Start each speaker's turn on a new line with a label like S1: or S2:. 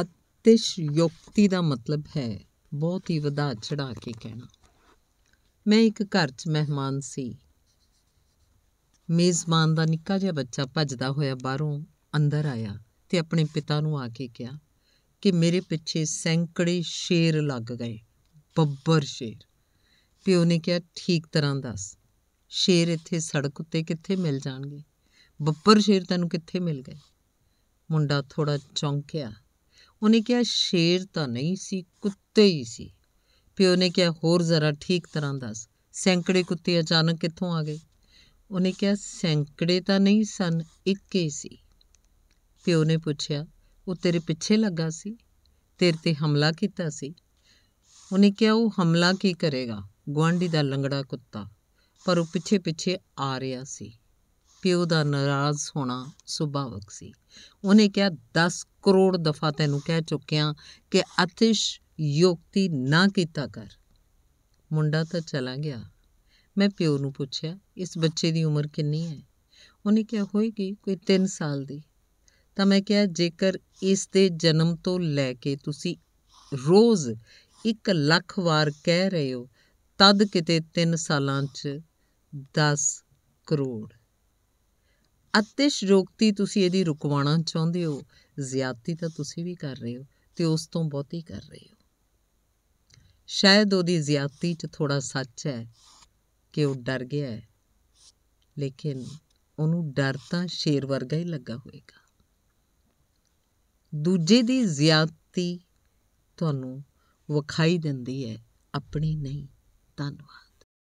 S1: ਅਤਿਸ਼ਯੋਕਤੀ ਦਾ ਮਤਲਬ ਹੈ ਬਹੁਤ ਹੀ ਵਧਾ ਚੜਾ ਕੇ ਕਹਿਣਾ ਮੈਂ ਇੱਕ ਘਰ 'ਚ ਮਹਿਮਾਨ ਸੀ ਮੇਜ਼ਬਾਨ ਦਾ ਨਿੱਕਾ ਜਿਹਾ ਬੱਚਾ ਭੱਜਦਾ ਹੋਇਆ ਬਾਹਰੋਂ ਅੰਦਰ ਆਇਆ ਤੇ ਆਪਣੇ ਪਿਤਾ ਨੂੰ ਆ ਕੇ ਕਿਹਾ ਕਿ ਮੇਰੇ ਪਿੱਛੇ ਸੈਂਕੜੇ ਸ਼ੇਰ ਲੱਗ ਗਏ ਬੱਬਰ ਸ਼ੇਰ ਪਿਓ ਨੇ ਕਿਹਾ ਠੀਕ ਤਰ੍ਹਾਂ ਦੱਸ ਸ਼ੇਰ ਇੱਥੇ ਸੜਕ ਉੱਤੇ ਕਿੱਥੇ ਮਿਲ ਜਾਣਗੇ ਬੱਬਰ ਸ਼ੇਰ ਤੈਨੂੰ ਕਿੱਥੇ ਮਿਲ ਗਏ ਮੁੰਡਾ ਥੋੜਾ ਚੌਂਕਿਆ ਉਹਨੇ ਕਿਹਾ ਸ਼ੇਰ ਤਾਂ ਨਹੀਂ ਸੀ ਕੁੱਤੇ ਹੀ ਸੀ ਪਿਓ ਨੇ ਕਿਹਾ ਹੋਰ ਜ਼ਰਾ ਠੀਕ ਤਰ੍ਹਾਂ ਦੱਸ ਸੈਂਕੜੇ ਕੁੱਤੇ ਅਚਾਨਕ ਕਿੱਥੋਂ ਆ ਗਏ ਉਹਨੇ ਕਿਹਾ ਸੈਂਕੜੇ ਤਾਂ ਨਹੀਂ ਸਨ ਇੱਕ ਹੀ ਸੀ ਪਿਓ ਨੇ ਪੁੱਛਿਆ ਉਹ ਤੇਰੇ ਪਿੱਛੇ ਲੱਗਾ ਸੀ ਤੇਰੇ ਤੇ ਹਮਲਾ ਕੀਤਾ ਸੀ ਉਹਨੇ ਕਿਹਾ ਉਹ ਹਮਲਾ ਕੀ ਕਰੇਗਾ ਗਵਾਂਢੀ ਦਾ ਲੰਗੜਾ ਕੁੱਤਾ ਪਰ ਉਹ ਪਿੱਛੇ ਪਿੱਛੇ ਆ ਰਿਹਾ ਸੀ ਪਿਓ ਦਾ ਨਾਰਾਜ਼ ਹੋਣਾ ਸੁਭਾਵਕ ਸੀ ਉਹਨੇ ਕਿਹਾ 10 ਕਰੋੜ ਦਫਾ ਤੈਨੂੰ ਕਹਿ ਚੁੱਕਿਆ ਕਿ ਅਤਿਸ਼ ਯੋਗਤੀ ਨਾ ਕੀਤਾ ਕਰ ਮੁੰਡਾ ਤਾਂ ਚਲਾ ਗਿਆ ਮੈਂ ਪਿਓ ਨੂੰ ਪੁੱਛਿਆ ਇਸ ਬੱਚੇ ਦੀ ਉਮਰ ਕਿੰਨੀ ਹੈ ਉਹਨੇ ਕਿਹਾ ਹੋਏਗੀ ਕੋਈ 3 ਸਾਲ ਦੀ ਤਾਂ ਮੈਂ ਕਿਹਾ ਜੇਕਰ ਇਸ ਦੇ ਜਨਮ ਤੋਂ ਲੈ ਕੇ ਤੁਸੀਂ ਰੋਜ਼ 1 ਲੱਖ ਵਾਰ ਕਹਿ ਰਹੇ ਹੋ ਤਦ ਕਿਤੇ 3 ਸਾਲਾਂ 'ਚ 10 ਕਰੋੜ ਰੋਕਤੀ ਤੁਸੀਂ ਇਹਦੀ ਰੁਕਵਾਣਾ ਚਾਹੁੰਦੇ ਹੋ ਜ਼ਿਆਦਤੀ ਤਾਂ ਤੁਸੀਂ ਵੀ ਕਰ ਰਹੇ ਹੋ ਤੇ ਉਸ ਤੋਂ ਬਹੁਤੀ ਕਰ ਰਹੇ ਹੋ ਸ਼ਾਇਦ ਉਹਦੀ ਜ਼ਿਆਦਤੀ 'ਚ ਥੋੜਾ ਸੱਚ ਹੈ ਕਿ ਉਹ ਡਰ ਗਿਆ ਹੈ ਲੇਕਿਨ ਉਹਨੂੰ ਡਰ ਤਾਂ ਸ਼ੇਰ ਵਰਗਾ ਹੀ ਲੱਗਾ ਹੋਵੇਗਾ ਦੂਜੇ ਦੀ ਜ਼ਿਆਦਤੀ ਤੁਹਾਨੂੰ ਵਿਖਾਈ ਦਿੰਦੀ ਹੈ ਆਪਣੀ ਨਹੀਂ ਧੰਨਵਾਦ